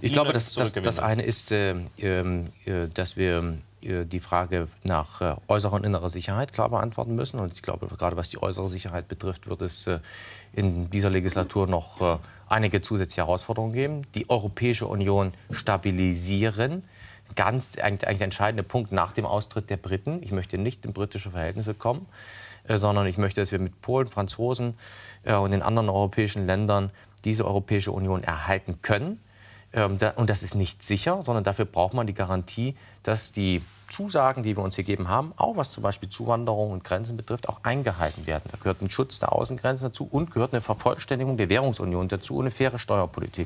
Ich glaube, dass, dass das eine ist, äh, ähm, äh, dass wir äh, die Frage nach äh, äußerer und innerer Sicherheit klar beantworten müssen. Und ich glaube, gerade was die äußere Sicherheit betrifft, wird es äh, in dieser Legislatur noch äh, einige zusätzliche Herausforderungen geben. Die Europäische Union stabilisieren. Ganz eigentlich ein entscheidender Punkt nach dem Austritt der Briten. Ich möchte nicht in britische Verhältnisse kommen, sondern ich möchte, dass wir mit Polen, Franzosen und den anderen europäischen Ländern diese Europäische Union erhalten können. Ähm, und das ist nicht sicher, sondern dafür braucht man die Garantie, dass die Zusagen, die wir uns gegeben haben, auch was zum Beispiel Zuwanderung und Grenzen betrifft, auch eingehalten werden. Da gehört ein Schutz der Außengrenzen dazu und gehört eine Vervollständigung der Währungsunion dazu und eine faire Steuerpolitik.